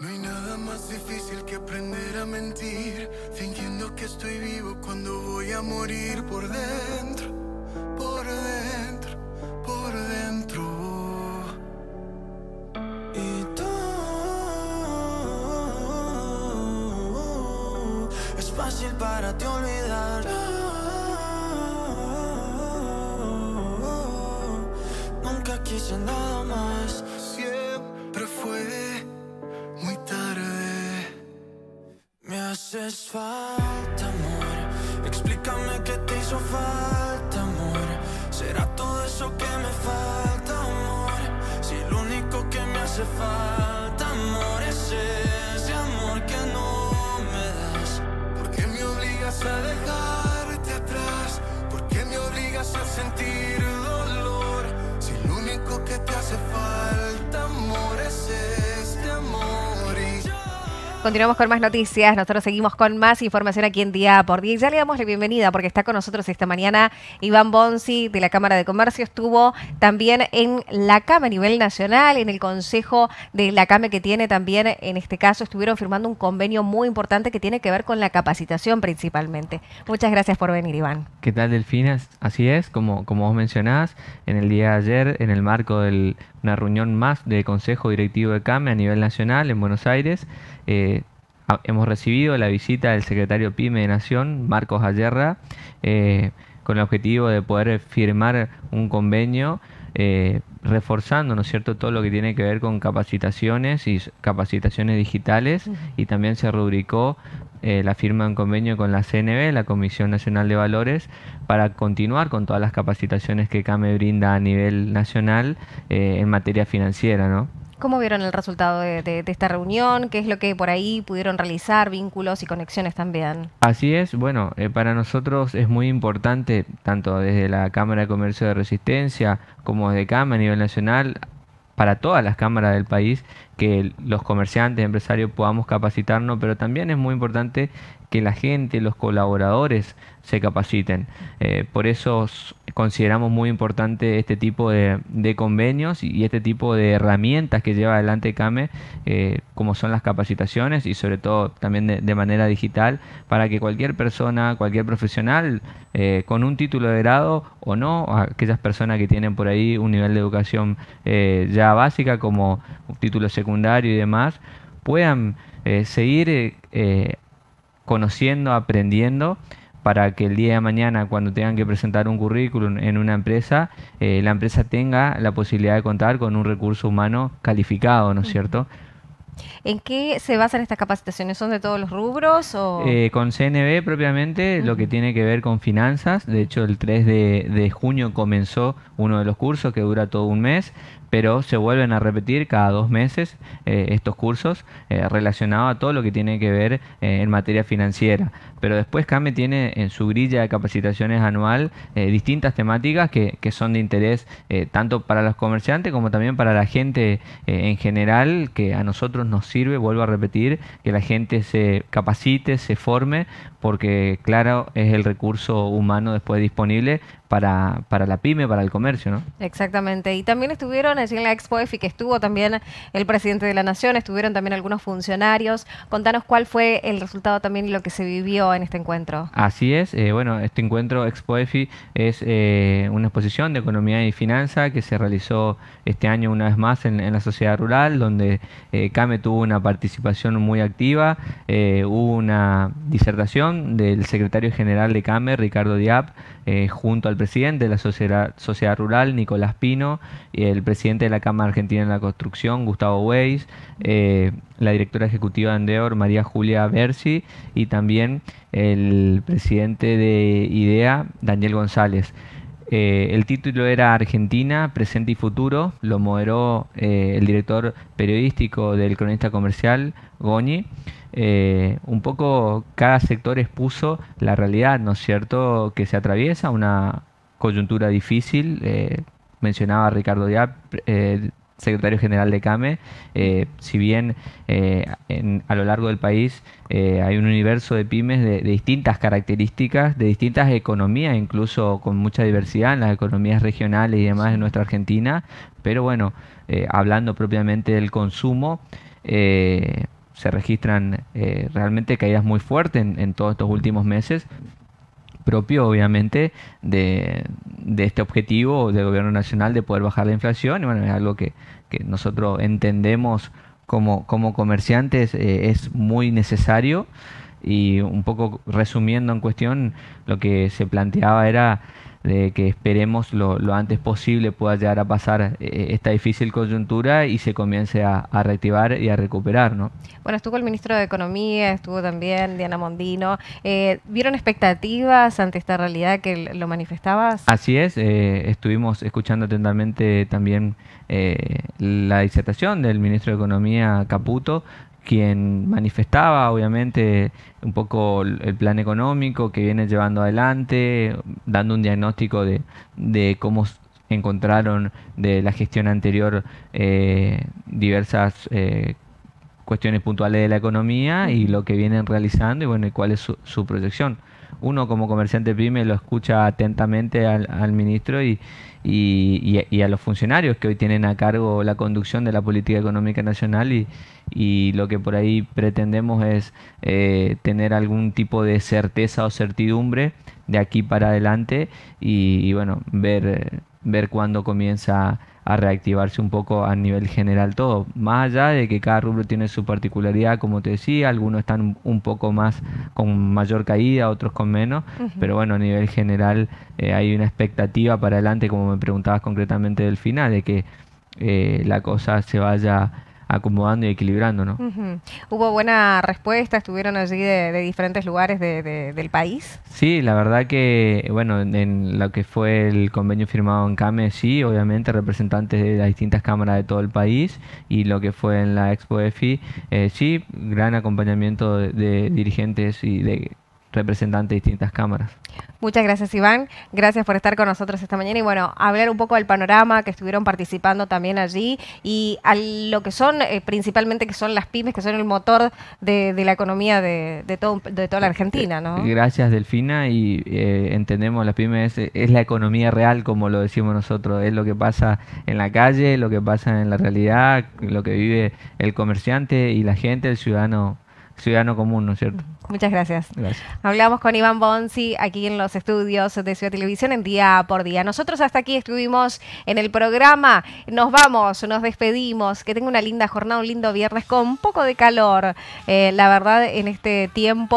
No hay nada más difícil que aprender a mentir, fingiendo que estoy vivo cuando voy a morir por dentro, por dentro, por dentro. Y tú es fácil para te olvidar. Nunca quise nada más. Es falta, amor. Explícame qué te hizo falta, amor. Será todo eso que me falta, amor. Si lo único que me hace falta, amor, es ese amor que no me das. ¿Por qué me obligas a dejarte atrás? ¿Por qué me obligas a sentir dolor? Si lo único que te hace falta. Continuamos con más noticias. Nosotros seguimos con más información aquí en Día por Día. Y ya le damos la bienvenida porque está con nosotros esta mañana Iván Bonzi de la Cámara de Comercio. Estuvo también en la CAME a nivel nacional, en el Consejo de la CAME que tiene también, en este caso, estuvieron firmando un convenio muy importante que tiene que ver con la capacitación principalmente. Muchas gracias por venir, Iván. ¿Qué tal, Delfina? Así es, como, como vos mencionás, en el día de ayer, en el marco del una reunión más de Consejo Directivo de CAME a nivel nacional en Buenos Aires. Eh, hemos recibido la visita del secretario PYME de Nación, Marcos Ayerra, eh, con el objetivo de poder firmar un convenio. Eh, reforzando, ¿no es cierto?, todo lo que tiene que ver con capacitaciones y capacitaciones digitales y también se rubricó eh, la firma un convenio con la CNB, la Comisión Nacional de Valores, para continuar con todas las capacitaciones que CAME brinda a nivel nacional eh, en materia financiera, ¿no? ¿Cómo vieron el resultado de, esta reunión? ¿Qué es lo que por ahí pudieron realizar? Vínculos y conexiones también. Así es, bueno, eh, para nosotros es muy importante, tanto desde la Cámara de Comercio de Resistencia como desde CAME a nivel nacional, para todas las cámaras del país, que los comerciantes, empresarios podamos capacitarnos, pero también es muy importante que la gente, los colaboradores se capaciten. Eh, por eso consideramos muy importante este tipo de, convenios y este tipo de herramientas que lleva adelante CAME, eh, como son las capacitaciones y sobre todo también de, manera digital, para que cualquier persona, cualquier profesional eh, con un título de grado o no, aquellas personas que tienen por ahí un nivel de educación eh, ya básica como un título secundario y demás, puedan seguir conociendo, aprendiendo para que el día de mañana, cuando tengan que presentar un currículum en una empresa, eh, la empresa tenga la posibilidad de contar con un recurso humano calificado, ¿no es cierto? ¿En qué se basan estas capacitaciones? ¿Son de todos los rubros? Eh, con CNB propiamente, lo que tiene que ver con finanzas. De hecho, el 3 de, junio comenzó uno de los cursos que dura todo un mes, pero se vuelven a repetir cada dos meses eh, estos cursos eh, relacionados a todo lo que tiene que ver en materia financiera. Pero después CAME tiene en su grilla de capacitaciones anual distintas temáticas que, son de interés tanto para los comerciantes como también para la gente en general que a nosotros nos sirve, vuelvo a repetir, que la gente se capacite, se forme, porque claro, es el recurso humano después disponible para, para la pyme, para el comercio, ¿no? Exactamente. Y también estuvieron allí en la Expo EFI, que estuvo también el presidente de la Nación, estuvieron también algunos funcionarios. Contanos cuál fue el resultado también y lo que se vivió en este encuentro. Así es. Eh, bueno, este encuentro Expo EFI es eh, una exposición de economía y finanza que se realizó este año una vez más en, la sociedad rural, donde eh, tuvo una participación muy activa, eh, hubo una disertación del secretario general de CAME, Ricardo Diab, eh, junto al presidente de la sociedad, Rural, Nicolás Pino, el presidente de la Cámara Argentina de la Construcción, Gustavo Weiss, eh, la directora ejecutiva de Andeor, María Julia Bersi, y también el presidente de IDEA, Daniel González el título era Argentina, presente y futuro. Lo moderó eh, el director periodístico del cronista comercial, Goñi. Eh, un poco cada sector expuso la realidad, ¿no es cierto?, que se atraviesa una coyuntura difícil. Eh, mencionaba Ricardo Díaz, secretario general de CAME, eh, si bien eh, a lo largo del país eh, hay un universo de pymes de, distintas características, de distintas economías, incluso con mucha diversidad en las economías regionales y demás de nuestra Argentina, pero bueno, hablando propiamente del consumo, se registran realmente caídas muy fuertes en todos estos últimos meses, propio obviamente de, de este objetivo del gobierno nacional de poder bajar la inflación y bueno, es algo que, nosotros entendemos como, como comerciantes eh, es muy necesario y un poco resumiendo en cuestión lo que se planteaba era de que esperemos lo, antes posible pueda llegar a pasar eh, esta difícil coyuntura y se comience a, reactivar y a recuperar. ¿no? Bueno, estuvo el ministro de Economía, estuvo también Diana Mondino. Eh, ¿Vieron expectativas ante esta realidad que lo manifestabas? Así es, eh, estuvimos escuchando atentamente también la disertación del ministro de Economía Caputo, quien manifestaba obviamente un poco el plan económico que viene llevando adelante, dando un diagnóstico de, cómo encontraron de la gestión anterior eh, diversas eh, cuestiones puntuales de la economía y lo que vienen realizando y bueno, cuál es su proyección uno como comerciante pyme lo escucha atentamente al, ministro y, a los funcionarios que hoy tienen a cargo la conducción de la política económica nacional y, y lo que por ahí pretendemos es eh, tener algún tipo de certeza o certidumbre de aquí para adelante y, y bueno, ver eh, ver cuándo comienza a reactivarse un poco a nivel general todo. Más allá de que cada rubro tiene su particularidad, como te decía, algunos están un poco más con mayor caída, otros con menos, pero bueno, a nivel general eh, hay una expectativa para adelante, como me preguntabas concretamente del final, de que eh, la cosa se vaya acomodando y equilibrando, ¿no? ¿Hubo buena respuesta? ¿Estuvieron allí de, diferentes lugares del país? Sí, la verdad que, bueno, en, lo que fue el convenio firmado en CAME, sí, obviamente representantes de las distintas cámaras de todo el país y lo que fue en la Expo EFI, eh, sí, gran acompañamiento de dirigentes y de representantes de distintas cámaras. Muchas gracias, Iván. Gracias por estar con nosotros esta mañana y bueno, hablar un poco del panorama que estuvieron participando también allí y a lo que son eh, principalmente que son las pymes, que son el motor de, la economía de, de toda la eh, Argentina, eh, Gracias, Delfina, y entendemos las pymes es, es la economía real, como lo decimos nosotros, es lo que pasa en la calle, lo que pasa en la realidad, lo que vive el comerciante y la gente, el ciudadano ciudadano común, ¿no es cierto? Muchas gracias. Hablamos con Iván Bonzi aquí en los estudios de Ciudad Televisión en día por día. Nosotros hasta aquí estuvimos en el programa. Nos vamos, nos despedimos. Que tenga una linda jornada, un lindo viernes con un poco de calor, eh, la verdad, en este tiempo.